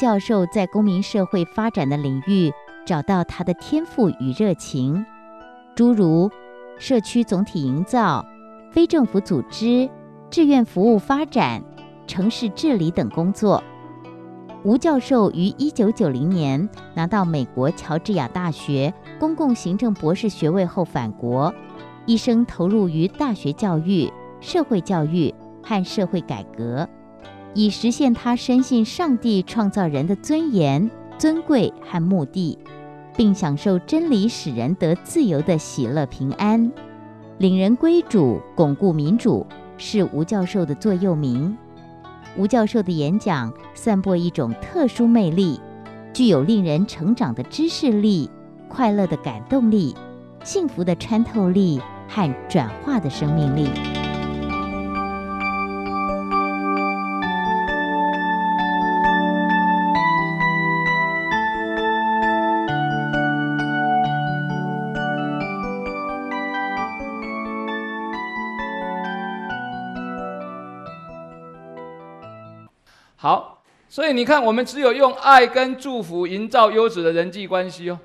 教授在公民社会发展的领域找到他的天赋与热情，诸如社区总体营造、非政府组织、志愿服务发展、城市治理等工作。吴教授于一九九零年拿到美国乔治亚大学公共行政博士学位后返国，一生投入于大学教育、社会教育和社会改革。以实现他深信上帝创造人的尊严、尊贵和目的，并享受真理使人得自由的喜乐平安，领人归主、巩固民主是吴教授的座右铭。吴教授的演讲散播一种特殊魅力，具有令人成长的知识力、快乐的感动力、幸福的穿透力和转化的生命力。好，所以你看，我们只有用爱跟祝福营造优质的人际关系哦。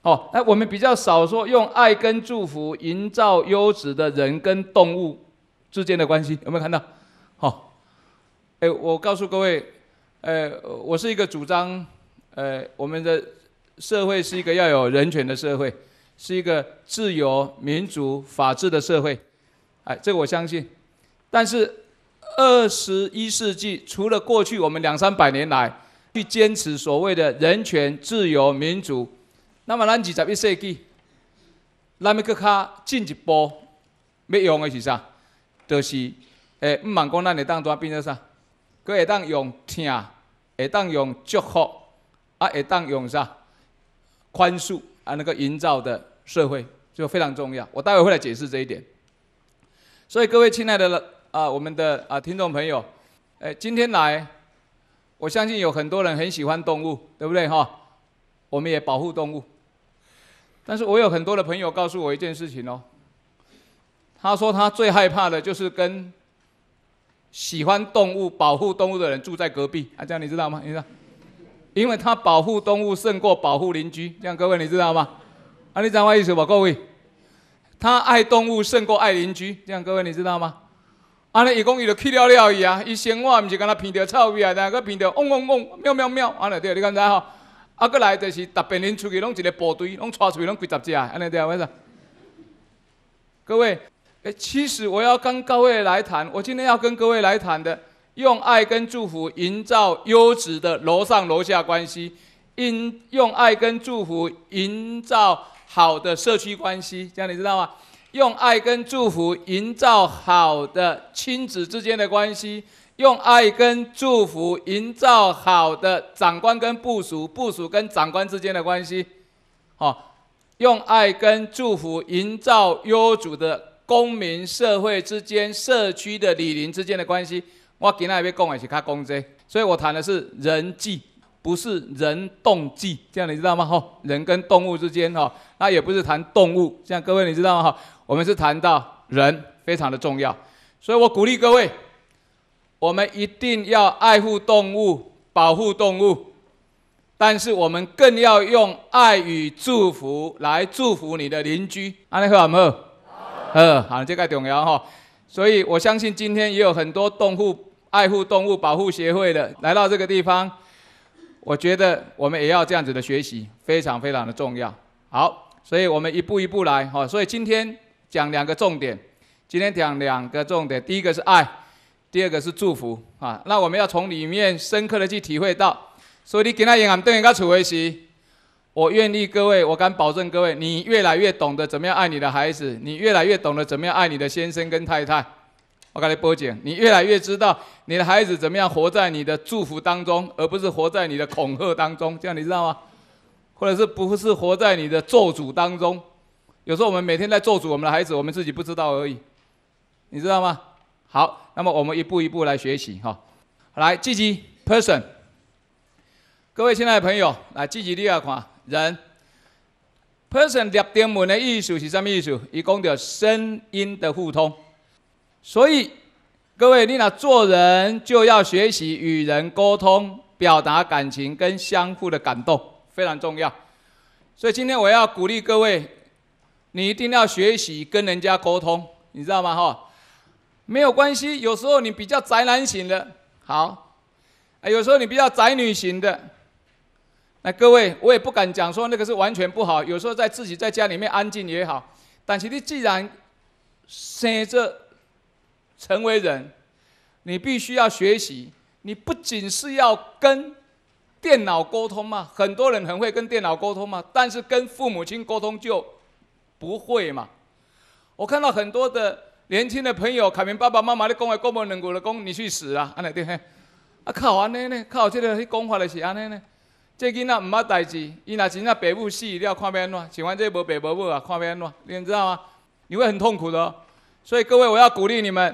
哦，哎，我们比较少说用爱跟祝福营造优质的人跟动物之间的关系，有没有看到？好，哎，我告诉各位，呃，我是一个主张，呃，我们的社会是一个要有人权的社会，是一个自由、民主、法治的社会，哎，这我相信，但是。二十一世纪，除了过去我们两三百年来去坚持所谓的人权、自由、民主，那么咱二十一世纪，咱们更加进一步要用的是啥？就是诶，毋忙讲咱会当怎变作啥，佮会当用听，会当用祝福，啊，会当用啥宽恕啊？那个营造的社会就非常重要。我待会会来解释这一点。所以各位亲爱的。啊，我们的啊听众朋友，哎，今天来，我相信有很多人很喜欢动物，对不对哈？我们也保护动物，但是我有很多的朋友告诉我一件事情哦。他说他最害怕的就是跟喜欢动物、保护动物的人住在隔壁。啊，这样你知道吗？你知道？因为他保护动物胜过保护邻居，这样各位你知道吗？你知道我意思我各位，他爱动物胜过爱邻居，这样各位你知道吗？安尼伊讲伊就去了了伊啊，伊生活毋是敢若片着臭味啊，然后佮片条嗡嗡、汪、喵喵喵，安尼对，你敢知吼？啊，佫来就是逐遍人出去拢一个部队，拢带出去拢几十只，安尼对，我说。各位，诶，其实我要跟各位来谈，我今天要跟各位来谈的，用爱跟祝福营造优质的楼上楼下关系，因用爱跟祝福营造好的社区关系，这样你知道吗？用爱跟祝福营造好的亲子之间的关系，用爱跟祝福营造好的长官跟部署、部署跟长官之间的关系，好，用爱跟祝福营造优主的公民社会之间、社区的里邻之间的关系。我今天要讲的是卡公这，所以我谈的是人际。不是人动机，这样你知道吗？吼，人跟动物之间，哈，那也不是谈动物，像各位你知道吗？吼，我们是谈到人非常的重要，所以我鼓励各位，我们一定要爱护动物，保护动物，但是我们更要用爱与祝福来祝福你的邻居。安尼克好没有？呃，好，这个重要哈，所以我相信今天也有很多动物爱护动物保护协会的来到这个地方。我觉得我们也要这样子的学习，非常非常的重要。好，所以我们一步一步来，哈。所以今天讲两个重点，今天讲两个重点，第一个是爱，第二个是祝福啊。那我们要从里面深刻的去体会到。所以你跟他一样，我们等于个处维习。我愿意各位，我敢保证各位，你越来越懂得怎么样爱你的孩子，你越来越懂得怎么样爱你的先生跟太太。我跟你播讲，你越来越知道你的孩子怎么样活在你的祝福当中，而不是活在你的恐吓当中，这样你知道吗？或者是不是活在你的做主当中？有时候我们每天在做主，我们的孩子，我们自己不知道而已，你知道吗？好，那么我们一步一步来学习哈。来，积极 person，各位亲爱的朋友，来积极第二款人，person 立定门的意思是什么意思？一共的声音的互通。所以，各位，你那做人就要学习与人沟通、表达感情跟相互的感动，非常重要。所以今天我要鼓励各位，你一定要学习跟人家沟通，你知道吗？哈，没有关系，有时候你比较宅男型的，好；，啊，有时候你比较宅女型的。那各位，我也不敢讲说那个是完全不好，有时候在自己在家里面安静也好，但其实既然生着。成为人，你必须要学习。你不仅是要跟电脑沟通嘛，很多人很会跟电脑沟通嘛，但是跟父母亲沟通就不会嘛。我看到很多的年轻的朋友，凯明爸爸妈妈的公话够不两过的，讲你去死啊！安内对啊靠安内呢，靠这个讲话的是安内呢。这囡仔唔识代志，伊若是那爸母死，你要看边喏？喜欢这波北伯母啊，看边喏？你知道吗？你会很痛苦的哦。所以各位，我要鼓励你们。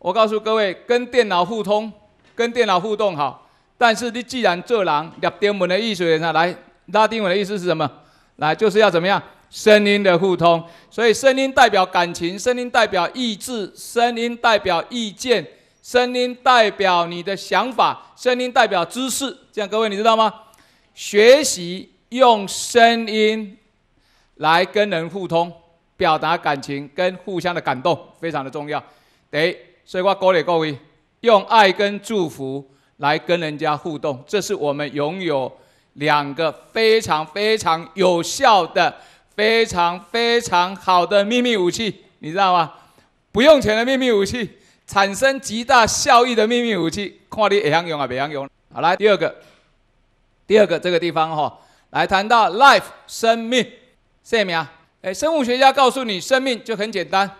我告诉各位，跟电脑互通，跟电脑互动好。但是你既然做来拉丁文的意思是什么？来，就是要怎么样？声音的互通。所以声音代表感情，声音代表意志，声音代表意见，声音代表你的想法，声音代表知识。这样各位你知道吗？学习用声音来跟人互通，表达感情跟互相的感动，非常的重要。得。所以话，各位各位，用爱跟祝福来跟人家互动，这是我们拥有两个非常非常有效的、非常非常好的秘密武器，你知道吗？不用钱的秘密武器，产生极大效益的秘密武器，看你也想用啊，不想用。好，来第二个，第二个这个地方哈，来谈到 life 生命谢你啊，哎，生物学家告诉你，生命就很简单，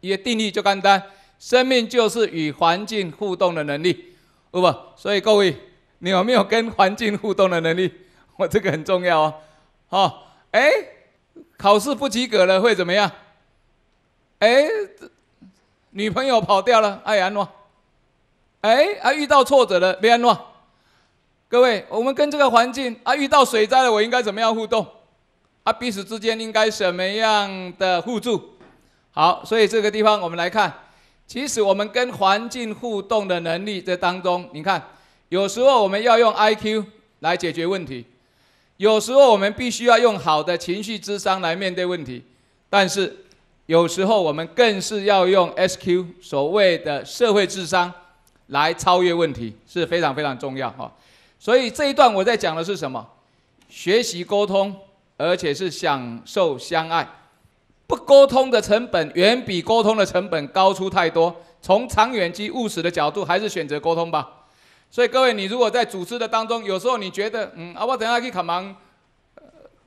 一个定义就简单。生命就是与环境互动的能力，不不，所以各位，你有没有跟环境互动的能力？我这个很重要哦。好，哎，考试不及格了会怎么样？哎，女朋友跑掉了，哎安诺，哎，啊遇到挫折了，别安诺，各位，我们跟这个环境啊，遇到水灾了，我应该怎么样互动？啊，彼此之间应该什么样的互助？好，所以这个地方我们来看。其实我们跟环境互动的能力这当中，你看，有时候我们要用 IQ 来解决问题，有时候我们必须要用好的情绪智商来面对问题，但是有时候我们更是要用 SQ 所谓的社会智商来超越问题，是非常非常重要哈。所以这一段我在讲的是什么？学习沟通，而且是享受相爱。不沟通的成本远比沟通的成本高出太多，从长远及务实的角度，还是选择沟通吧。所以各位，你如果在主持的当中，有时候你觉得，嗯，啊，我等下去看忙，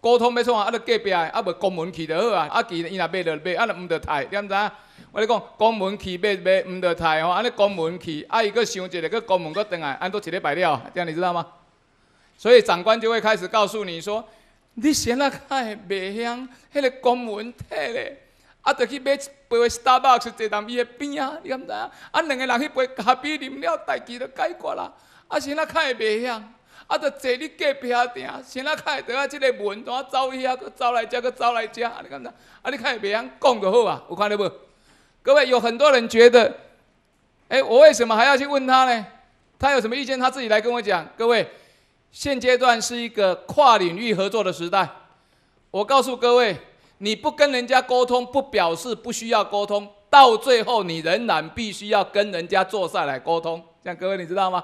沟通没错啊，啊，你隔壁啊，啊，袂公文去就好啊，啊，去，伊那卖了卖，啊，你唔得太，知知啊？我你讲公文去卖卖唔得太哦，安尼公文去，啊，伊个想一个，佮公文佫等啊，安都一个摆了，这样你知道吗？所以长官就会开始告诉你说。你先啊卡会袂晓迄个公文体咧，啊，着去买一杯 Starbucks 坐在伊的边啊，你敢知影？啊，两个人去杯咖啡，啉了代志就解决啦。啊，先啊卡会袂晓，啊，着坐你隔壁定。先啊看会倒啊，这个文员走去啊，走来家，搁走来家，你敢知？啊，你看袂晓讲就好啊，有看到无？各位有很多人觉得，哎，我为什么还要去问他呢？他有什么意见，他自己来跟我讲。各位。现阶段是一个跨领域合作的时代。我告诉各位，你不跟人家沟通，不表示不需要沟通。到最后，你仍然必须要跟人家坐下来沟通。这样各位，你知道吗？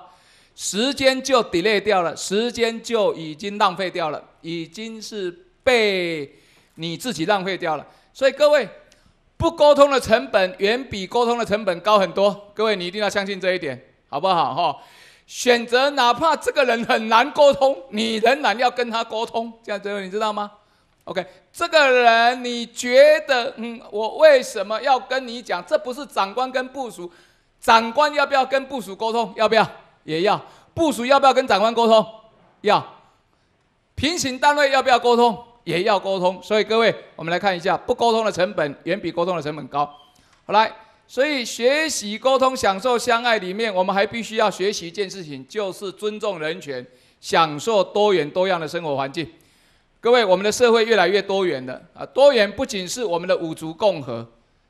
时间就 delay 掉了，时间就已经浪费掉了，已经是被你自己浪费掉了。所以各位，不沟通的成本远比沟通的成本高很多。各位，你一定要相信这一点，好不好？哈。选择哪怕这个人很难沟通，你仍然要跟他沟通。这样子，你知道吗？OK，这个人你觉得，嗯，我为什么要跟你讲？这不是长官跟部署，长官要不要跟部署沟通？要不要？也要。部署要不要跟长官沟通？要。平行单位要不要沟通？也要沟通。所以各位，我们来看一下，不沟通的成本远比沟通的成本高。好，来。所以，学习沟通、享受相爱里面，我们还必须要学习一件事情，就是尊重人权，享受多元多样的生活环境。各位，我们的社会越来越多元了啊！多元不仅是我们的五族共和，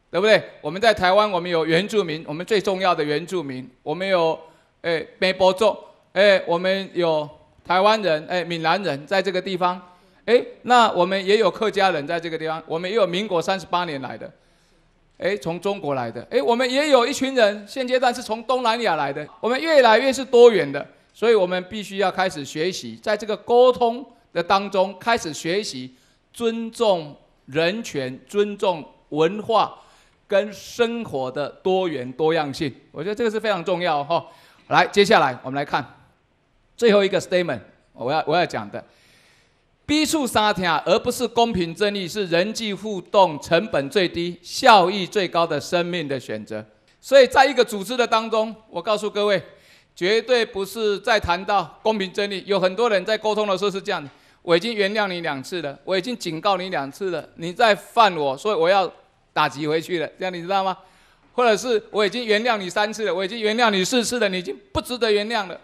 对不对？我们在台湾，我们有原住民，我们最重要的原住民，我们有诶美博族，诶我们有台湾人，诶闽南人在这个地方，诶那我们也有客家人在这个地方，我们也有民国三十八年来的。哎，从中国来的。哎，我们也有一群人，现阶段是从东南亚来的。我们越来越是多元的，所以我们必须要开始学习，在这个沟通的当中开始学习尊重人权、尊重文化跟生活的多元多样性。我觉得这个是非常重要哈。来，接下来我们来看最后一个 statement，我要我要讲的。逼出沙田，而不是公平正义，是人际互动成本最低、效益最高的生命的选择。所以，在一个组织的当中，我告诉各位，绝对不是在谈到公平正义。有很多人在沟通的时候是这样的：我已经原谅你两次了，我已经警告你两次了，你再犯，我所以我要打击回去了，这样你知道吗？或者是我已经原谅你三次了，我已经原谅你四次了，你已经不值得原谅了。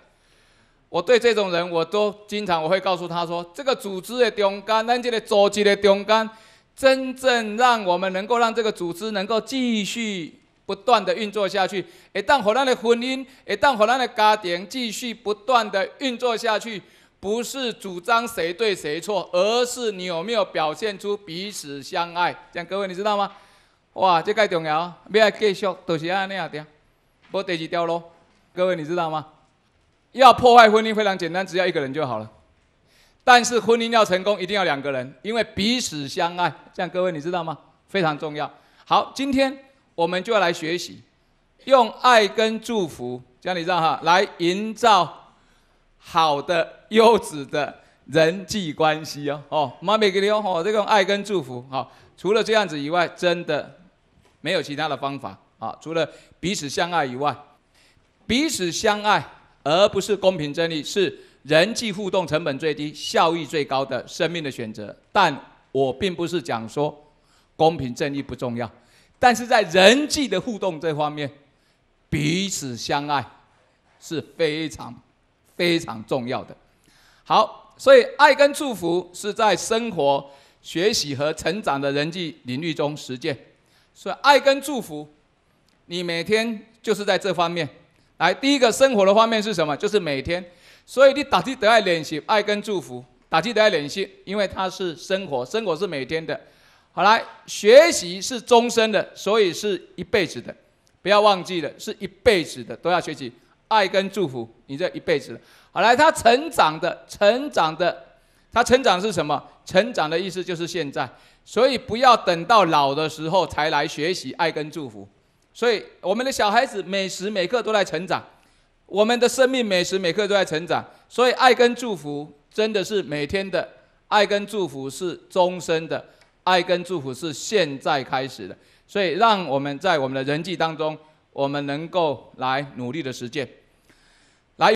我对这种人，我都经常我会告诉他说：这个组织的中间，恁这个组织的中间，真正让我们能够让这个组织能够继续不断的运作下去，一旦和咱的婚姻，一旦和咱的家庭继续不断的运作下去，不是主张谁对谁错，而是你有没有表现出彼此相爱。这样，各位你知道吗？哇，这个重要，要继续都是样那样的。我第二条路，各位你知道吗？要破坏婚姻非常简单，只要一个人就好了。但是婚姻要成功，一定要两个人，因为彼此相爱。这样各位你知道吗？非常重要。好，今天我们就要来学习，用爱跟祝福，家你知道哈，来营造好的优质的人际关系哦。哦，妈咪给你哦，这个爱跟祝福。好，除了这样子以外，真的没有其他的方法。哦。除了彼此相爱以外，彼此相爱。而不是公平正义，是人际互动成本最低、效益最高的生命的选择。但我并不是讲说公平正义不重要，但是在人际的互动这方面，彼此相爱是非常非常重要的。好，所以爱跟祝福是在生活、学习和成长的人际领域中实践。所以爱跟祝福，你每天就是在这方面。来，第一个生活的方面是什么？就是每天，所以你打击得爱练习爱跟祝福，打击得爱练习，因为它是生活，生活是每天的。好来，学习是终身的，所以是一辈子的，不要忘记了，是一辈子的都要学习爱跟祝福，你这一辈子。好来，他成长的，成长的，他成长是什么？成长的意思就是现在，所以不要等到老的时候才来学习爱跟祝福。所以，我们的小孩子每时每刻都在成长，我们的生命每时每刻都在成长。所以，爱跟祝福真的是每天的，爱跟祝福是终身的，爱跟祝福是现在开始的。所以，让我们在我们的人际当中，我们能够来努力的实践。